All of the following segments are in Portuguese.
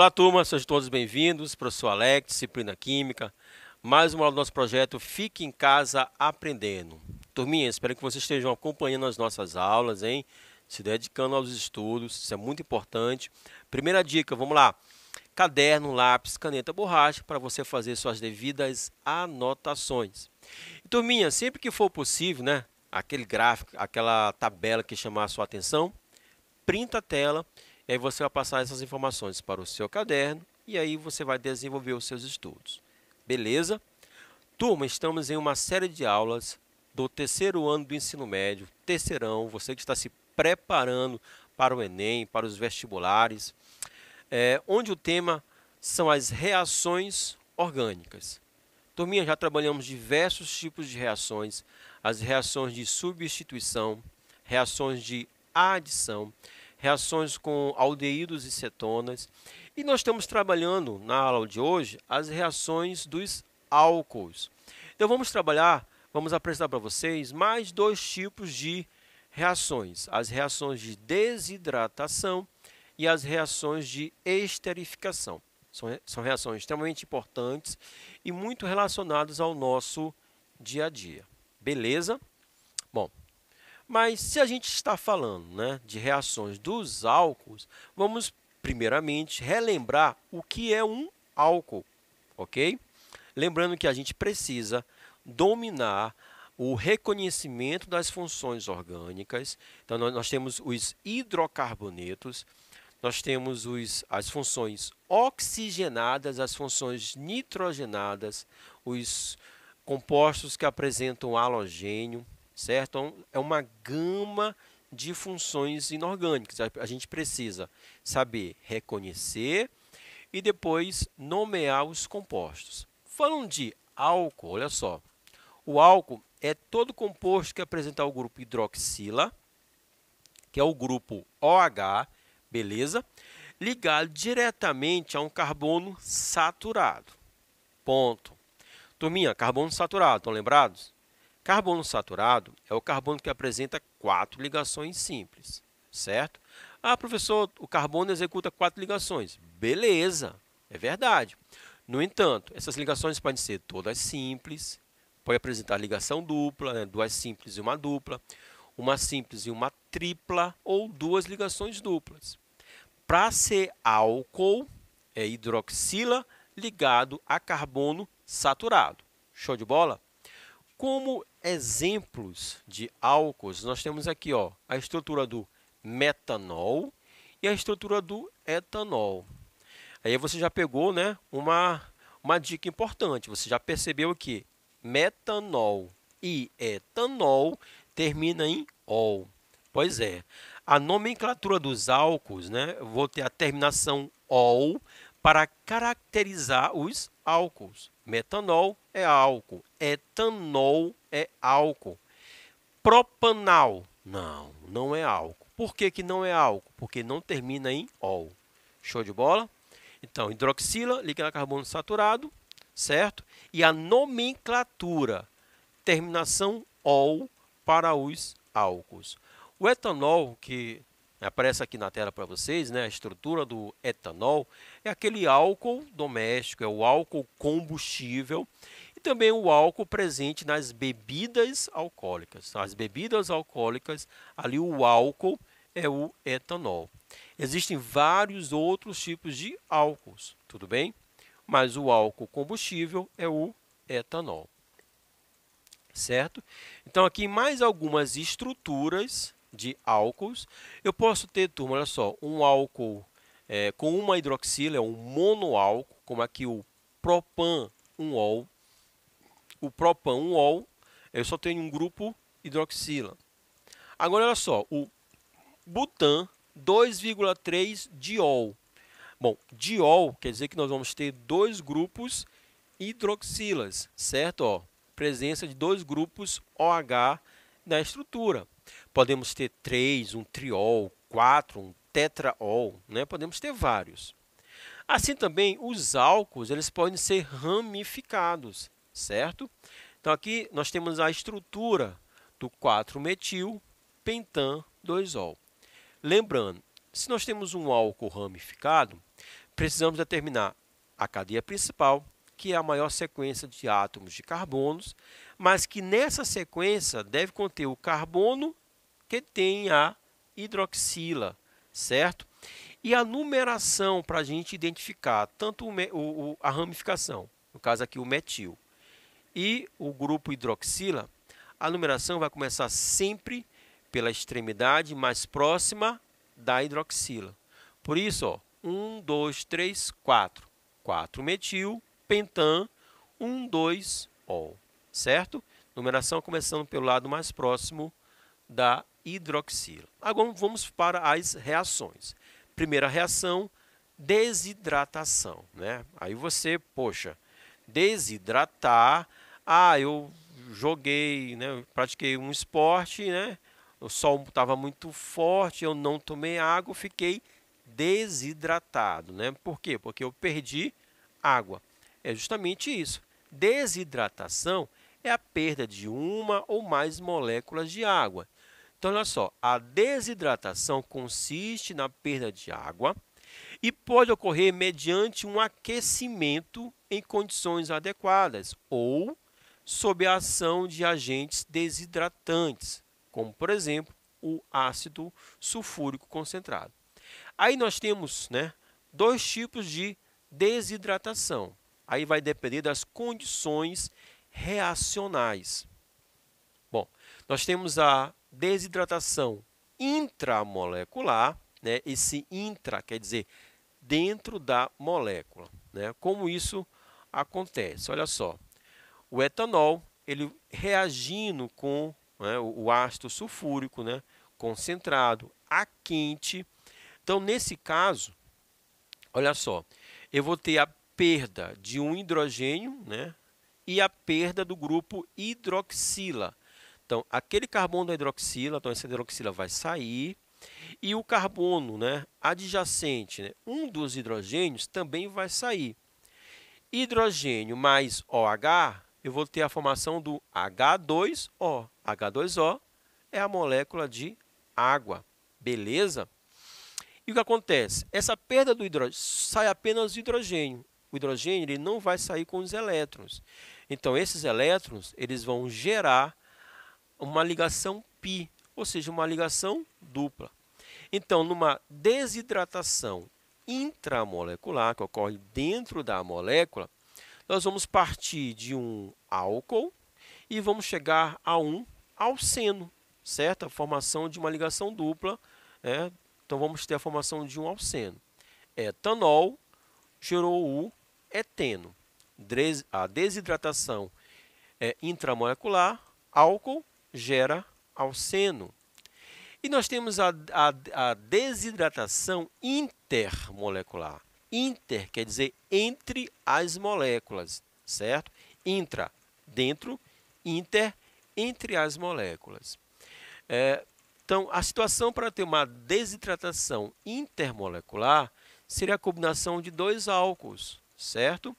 Olá, turma, sejam todos bem-vindos. Professor Alex, disciplina Química. Mais uma aula do nosso projeto Fique em Casa Aprendendo. Turminha, espero que vocês estejam acompanhando as nossas aulas, hein? Se dedicando aos estudos, isso é muito importante. Primeira dica, vamos lá. Caderno, lápis, caneta, borracha para você fazer suas devidas anotações. E, turminha, sempre que for possível, né? Aquele gráfico, aquela tabela que chamar a sua atenção, printa a tela e e aí você vai passar essas informações para o seu caderno e aí você vai desenvolver os seus estudos. Beleza? Turma, estamos em uma série de aulas do terceiro ano do ensino médio, terceirão, você que está se preparando para o Enem, para os vestibulares, é, onde o tema são as reações orgânicas. Turminha, já trabalhamos diversos tipos de reações, as reações de substituição, reações de adição, reações com aldeídos e cetonas. E nós estamos trabalhando na aula de hoje as reações dos álcools. Então vamos trabalhar, vamos apresentar para vocês mais dois tipos de reações: as reações de desidratação e as reações de esterificação. São, são reações extremamente importantes e muito relacionadas ao nosso dia a dia. Beleza? Bom, mas se a gente está falando né, de reações dos álcools, vamos primeiramente relembrar o que é um álcool, ok? Lembrando que a gente precisa dominar o reconhecimento das funções orgânicas. Então, nós, temos os hidrocarbonetos, nós temos os, as funções oxigenadas, as funções nitrogenadas, os compostos que apresentam halogênio, certo? Então, é uma gama de funções inorgânicas. A gente precisa saber reconhecer e depois nomear os compostos. Falando de álcool, olha só. O álcool é todo composto que apresenta o grupo hidroxila, que é o grupo OH, beleza? Ligado diretamente a um carbono saturado. Ponto. Turminha, carbono saturado, estão lembrados? Carbono saturado é o carbono que apresenta quatro ligações simples, certo? Ah, professor, o carbono executa quatro ligações. Beleza, é verdade. No entanto, essas ligações podem ser todas simples, pode apresentar ligação dupla, né? duas simples e uma dupla, uma simples e uma tripla ou duas ligações duplas. Para ser álcool, é hidroxila ligado a carbono saturado. Show de bola? Como exemplos de álcools, nós temos aqui ó, a estrutura do metanol e a estrutura do etanol. Aí você já pegou né, uma, uma dica importante, você já percebeu que metanol e etanol termina em ol. Pois é, a nomenclatura dos álcools, né, vou ter a terminação ol para caracterizar os álcools. Metanol é álcool. Etanol é álcool. Propanal, não, não é álcool. Por que, que não é álcool? Porque não termina em ol. Show de bola? Então, hidroxila, líquido carbono saturado, certo? E a nomenclatura, terminação ol para os álcools. O etanol, que aparece aqui na tela para vocês, né? A estrutura do etanol é aquele álcool doméstico, é o álcool combustível e também o álcool presente nas bebidas alcoólicas. As bebidas alcoólicas, ali o álcool é o etanol. Existem vários outros tipos de álcools, tudo bem? Mas o álcool combustível é o etanol. Certo? Então aqui mais algumas estruturas de álcools. Eu posso ter, turma, olha só, um álcool é, com uma hidroxila, é um monoálcool, como aqui o propan 1-ol. O propan 1-ol, eu só tenho um grupo hidroxila. Agora, olha só, o butan 2,3 diol. Bom, diol quer dizer que nós vamos ter dois grupos hidroxilas, certo? Ó, presença de dois grupos OH na estrutura. Podemos ter três, um triol, quatro, um tetraol, né? podemos ter vários. Assim também, os álcools eles podem ser ramificados, certo? Então, aqui nós temos a estrutura do 4-metil pentan 2-ol. Lembrando, se nós temos um álcool ramificado, precisamos determinar a cadeia principal, que é a maior sequência de átomos de carbonos, mas que nessa sequência deve conter o carbono que tem a hidroxila, certo? E a numeração para a gente identificar tanto o, o, a ramificação, no caso aqui o metil, e o grupo hidroxila, a numeração vai começar sempre pela extremidade mais próxima da hidroxila. Por isso, ó, 1, 2, 3, 4. 4 metil, pentan, 1, 2, ol. Certo? Numeração começando pelo lado mais próximo da hidroxila. Agora vamos para as reações. Primeira reação, desidratação. Né? Aí você, poxa, desidratar. Ah, eu joguei, né? pratiquei um esporte, né? o sol estava muito forte, eu não tomei água, fiquei desidratado. Né? Por quê? Porque eu perdi água. É justamente isso. Desidratação é a perda de uma ou mais moléculas de água. Então, olha só, a desidratação consiste na perda de água e pode ocorrer mediante um aquecimento em condições adequadas ou sob a ação de agentes desidratantes, como, por exemplo, o ácido sulfúrico concentrado. Aí nós temos né, dois tipos de desidratação. Aí vai depender das condições reacionais. Bom, nós temos a desidratação intramolecular, né? esse intra quer dizer dentro da molécula. Né? Como isso acontece? Olha só, o etanol ele reagindo com né, o ácido sulfúrico né, concentrado a quente. Então, nesse caso, olha só, eu vou ter a perda de um hidrogênio né, e a perda do grupo hidroxila. Então, aquele carbono da hidroxila, então essa hidroxila vai sair, e o carbono né, adjacente, né, um dos hidrogênios, também vai sair. Hidrogênio mais OH, eu vou ter a formação do H2O. H2O é a molécula de água, beleza? E o que acontece? Essa perda do hidrogênio, sai apenas o hidrogênio. O hidrogênio ele não vai sair com os elétrons. Então, esses elétrons eles vão gerar uma ligação pi, ou seja, uma ligação dupla. Então, numa desidratação intramolecular, que ocorre dentro da molécula, nós vamos partir de um álcool e vamos chegar a um alceno, certo? A formação de uma ligação dupla, né? então vamos ter a formação de um alceno. Etanol gerou o eteno. A desidratação é intramolecular, álcool gera alceno. E nós temos a, a, a desidratação intermolecular. Inter quer dizer entre as moléculas, certo? Intra, dentro, inter, entre as moléculas. É, então, a situação para ter uma desidratação intermolecular seria a combinação de dois álcools, certo?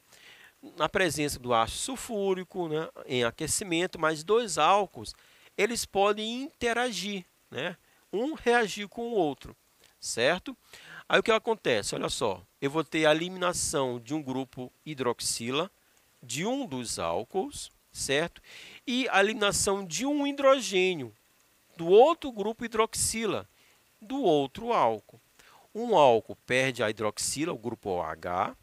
Na presença do ácido sulfúrico, né, em aquecimento, mais dois álcools eles podem interagir, né? Um reagir com o outro, certo? Aí o que acontece? Olha só, eu vou ter a eliminação de um grupo hidroxila de um dos álcools, certo? E a eliminação de um hidrogênio do outro grupo hidroxila do outro álcool. Um álcool perde a hidroxila, o grupo OH,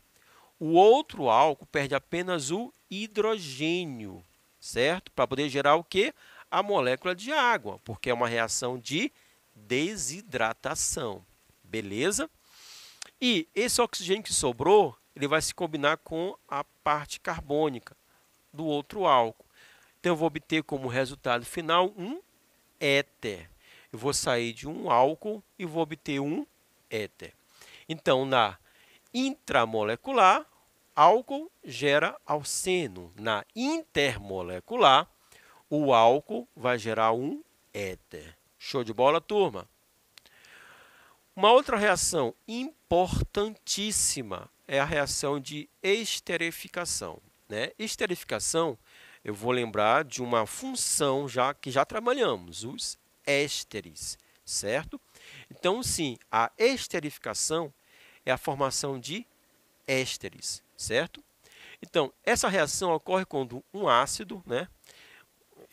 o outro álcool perde apenas o hidrogênio, certo? Para poder gerar o que? a molécula de água, porque é uma reação de desidratação. Beleza? E esse oxigênio que sobrou, ele vai se combinar com a parte carbônica do outro álcool. Então eu vou obter como resultado final um éter. Eu vou sair de um álcool e vou obter um éter. Então na intramolecular, álcool gera alceno. Na intermolecular, o álcool vai gerar um éter. Show de bola, turma? Uma outra reação importantíssima é a reação de esterificação. Né? Esterificação, eu vou lembrar de uma função já que já trabalhamos, os ésteres, certo? Então, sim, a esterificação é a formação de ésteres, certo? Então, essa reação ocorre quando um ácido, né,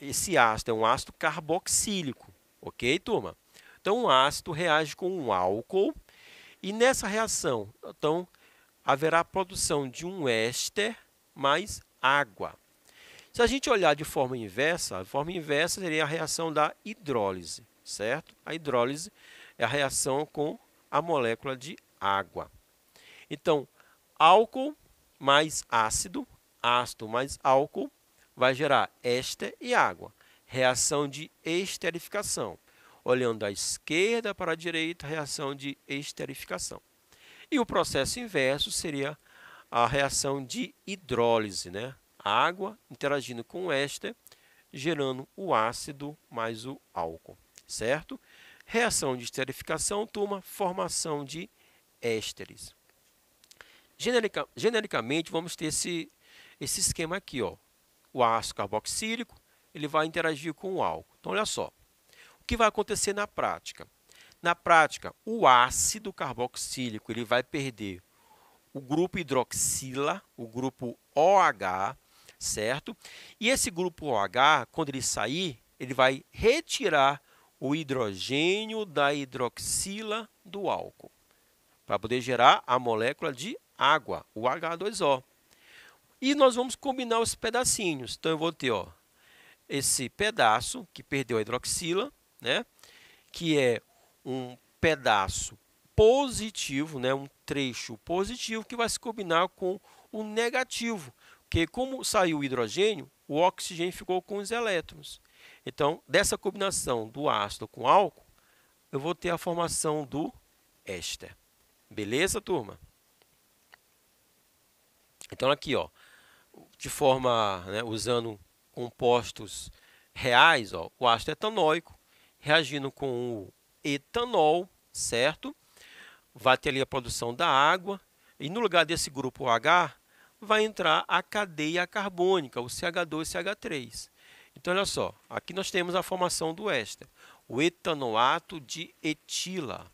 esse ácido é um ácido carboxílico, ok, turma? Então, um ácido reage com um álcool e nessa reação, então, haverá a produção de um éster mais água. Se a gente olhar de forma inversa, a forma inversa seria a reação da hidrólise, certo? A hidrólise é a reação com a molécula de água. Então, álcool mais ácido, ácido mais álcool vai gerar éster e água. Reação de esterificação. Olhando à esquerda para a direita, reação de esterificação. E o processo inverso seria a reação de hidrólise, né? água interagindo com o éster, gerando o ácido mais o álcool, certo? Reação de esterificação, turma, formação de ésteres. Generica, genericamente, vamos ter esse, esse esquema aqui, ó o ácido carboxílico, ele vai interagir com o álcool. Então, olha só. O que vai acontecer na prática? Na prática, o ácido carboxílico ele vai perder o grupo hidroxila, o grupo OH, certo? E esse grupo OH, quando ele sair, ele vai retirar o hidrogênio da hidroxila do álcool, para poder gerar a molécula de água, o H2O. E nós vamos combinar os pedacinhos. Então eu vou ter ó, esse pedaço que perdeu a hidroxila, né? que é um pedaço positivo, né? um trecho positivo que vai se combinar com o negativo. Porque como saiu o hidrogênio, o oxigênio ficou com os elétrons. Então, dessa combinação do ácido com álcool, eu vou ter a formação do éster. Beleza, turma? Então, aqui, ó, de forma, né, usando compostos reais, ó, o ácido etanóico reagindo com o etanol, certo? Vai ter ali a produção da água, e no lugar desse grupo H, vai entrar a cadeia carbônica, o CH2CH3. Então, olha só, aqui nós temos a formação do éster, o etanoato de etila.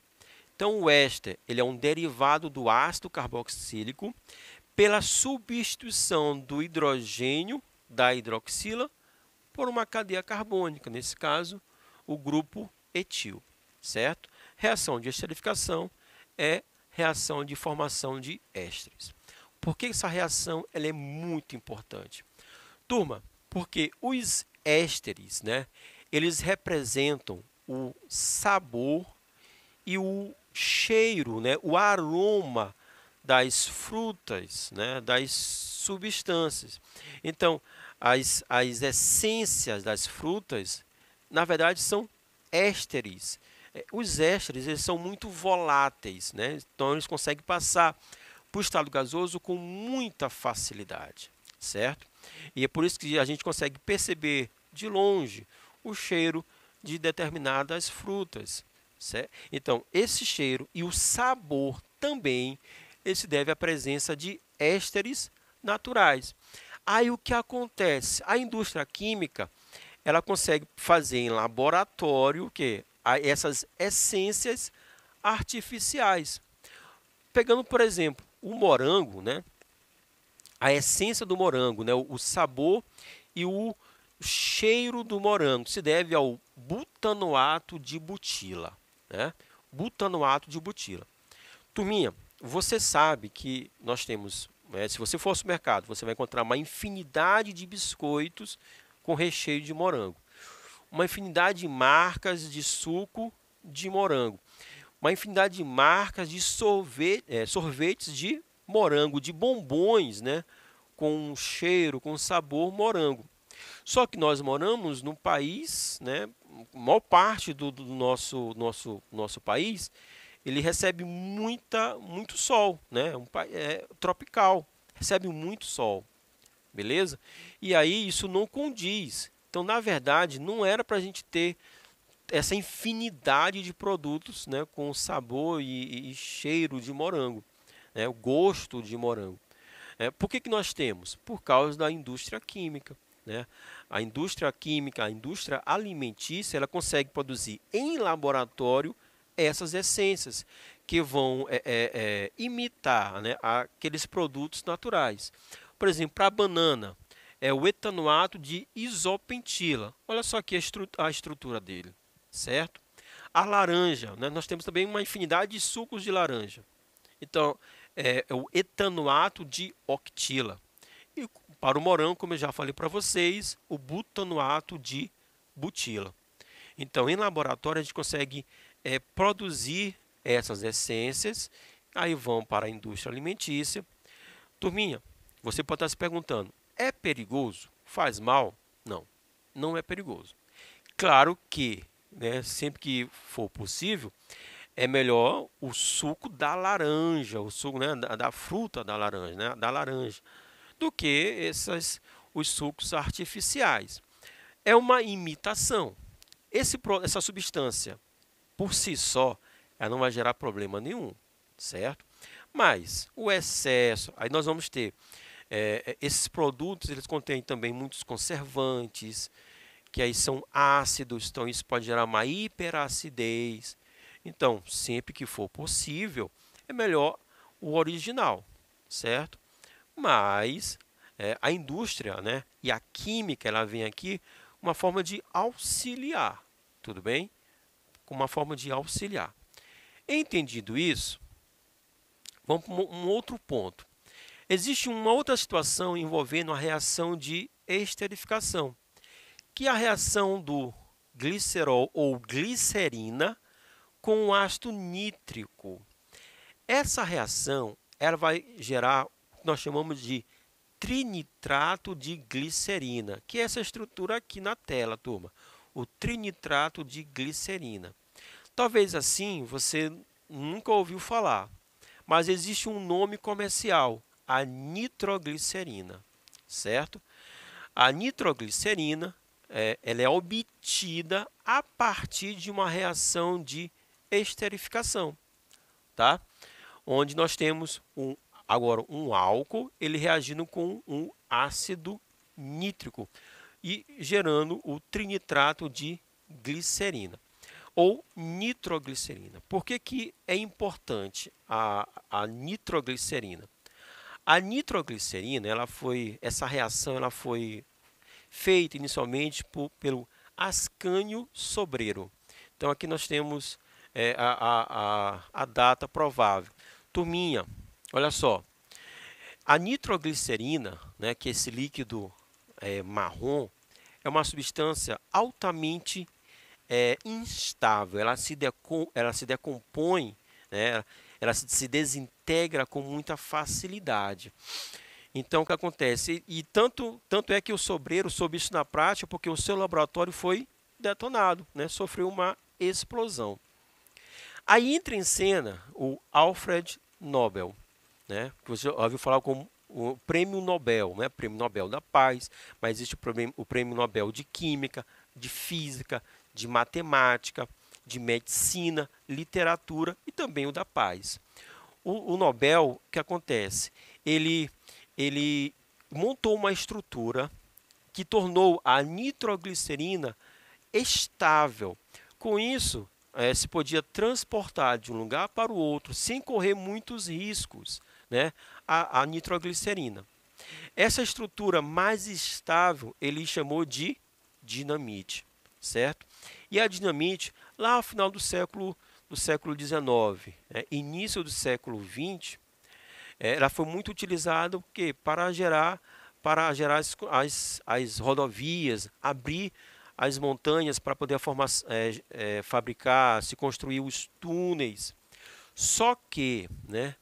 Então, o éster ele é um derivado do ácido carboxílico pela substituição do hidrogênio da hidroxila por uma cadeia carbônica, nesse caso, o grupo etil, certo? Reação de esterificação é reação de formação de ésteres. Por que essa reação ela é muito importante? Turma, porque os ésteres, né, eles representam o sabor e o cheiro, né, o aroma das frutas, né, das substâncias. Então, as, as essências das frutas, na verdade, são ésteres. É, os ésteres eles são muito voláteis, né? então eles conseguem passar para o estado gasoso com muita facilidade, certo? E é por isso que a gente consegue perceber de longe o cheiro de determinadas frutas. Certo? Então, esse cheiro e o sabor também ele se deve à presença de ésteres naturais. Aí o que acontece? A indústria química ela consegue fazer em laboratório o quê? essas essências artificiais. Pegando, por exemplo, o morango, né? a essência do morango, né? o sabor e o cheiro do morango se deve ao butanoato de butila. Né? Butanoato de butila. Turminha, você sabe que nós temos, né, se você for ao supermercado, você vai encontrar uma infinidade de biscoitos com recheio de morango, uma infinidade de marcas de suco de morango, uma infinidade de marcas de sorvete, é, sorvetes de morango, de bombons, né, com um cheiro, com um sabor morango. Só que nós moramos num país, né, maior parte do, do nosso, nosso, nosso país ele recebe muita, muito sol, né? É um, é tropical, recebe muito sol, beleza? E aí isso não condiz. Então, na verdade, não era para a gente ter essa infinidade de produtos né, com sabor e, e cheiro de morango, né, o gosto de morango. É, por que, que nós temos? Por causa da indústria química. Né? A indústria química, a indústria alimentícia, ela consegue produzir em laboratório essas essências que vão é, é, é, imitar né, aqueles produtos naturais. Por exemplo, para a banana, é o etanoato de isopentila. Olha só aqui a, estru a estrutura dele, certo? A laranja, né, nós temos também uma infinidade de sucos de laranja. Então, é, é o etanoato de octila. E para o morango, como eu já falei para vocês, o butanoato de butila. Então, em laboratório, a gente consegue é, produzir essas essências, aí vão para a indústria alimentícia. Turminha, você pode estar se perguntando: é perigoso? Faz mal? Não, não é perigoso. Claro que, né, sempre que for possível, é melhor o suco da laranja, o suco né, da, da, fruta da laranja, né, da laranja, do que esses os sucos artificiais. É uma imitação. Esse, essa substância por si só, ela não vai gerar problema nenhum, certo? Mas o excesso, aí nós vamos ter é, é, esses produtos, eles contêm também muitos conservantes, que aí são ácidos, então isso pode gerar uma hiperacidez. Então, sempre que for possível, é melhor o original, certo? Mas é, a indústria né, e a química, ela vem aqui uma forma de auxiliar, tudo bem? como uma forma de auxiliar. Entendido isso, vamos para um outro ponto. Existe uma outra situação envolvendo a reação de esterificação, que é a reação do glicerol ou glicerina com o ácido nítrico. Essa reação ela vai gerar o que nós chamamos de trinitrato de glicerina, que é essa estrutura aqui na tela, turma o trinitrato de glicerina. Talvez assim você nunca ouviu falar, mas existe um nome comercial, a nitroglicerina, certo? A nitroglicerina é, ela é obtida a partir de uma reação de esterificação, tá? Onde nós temos um agora um álcool ele reagindo com um ácido nítrico, e gerando o trinitrato de glicerina ou nitroglicerina. Por que, que é importante a, a nitroglicerina? A nitroglicerina, ela foi, essa reação ela foi feita inicialmente por, pelo Ascânio Sobreiro. Então aqui nós temos é, a, a, a data provável. Turminha, olha só, a nitroglicerina, né, que é esse líquido é, marrom é uma substância altamente é, instável. Ela se, decom, ela se decompõe, né? ela se, se desintegra com muita facilidade. Então, o que acontece? E, e, tanto, tanto é que o sobreiro soube isso na prática porque o seu laboratório foi detonado, né? sofreu uma explosão. Aí entra em cena o Alfred Nobel, né? que você ouviu falar como o prêmio Nobel, né? prêmio Nobel da Paz, mas existe o prêmio, Nobel de Química, de Física, de Matemática, de Medicina, Literatura e também o da Paz. O, o Nobel, o que acontece? Ele, ele montou uma estrutura que tornou a nitroglicerina estável. Com isso, é, se podia transportar de um lugar para o outro sem correr muitos riscos. Né? a, a nitroglicerina. Essa estrutura mais estável ele chamou de dinamite, certo? E a dinamite, lá no final do século do século XIX, né, início do século XX, é, ela foi muito utilizada porque para gerar para gerar as, as, as rodovias, abrir as montanhas para poder formar, é, é, fabricar, se construir os túneis. Só que, né,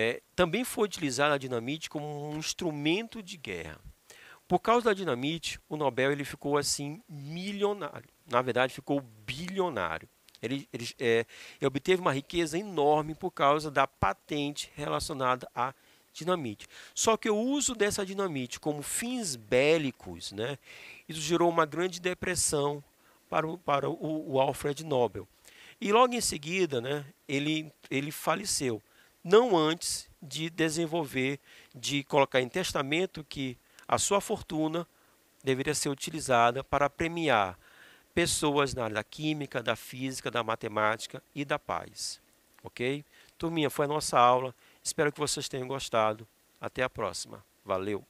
é, também foi utilizada a dinamite como um instrumento de guerra. Por causa da dinamite, o Nobel ele ficou assim milionário. Na verdade, ficou bilionário. Ele, ele, é, ele obteve uma riqueza enorme por causa da patente relacionada à dinamite. Só que o uso dessa dinamite como fins bélicos, né, isso gerou uma grande depressão para o, para o, o Alfred Nobel. E logo em seguida, né, ele, ele faleceu não antes de desenvolver, de colocar em testamento que a sua fortuna deveria ser utilizada para premiar pessoas na área da química, da física, da matemática e da paz. Ok? Turminha, foi a nossa aula. Espero que vocês tenham gostado. Até a próxima. Valeu!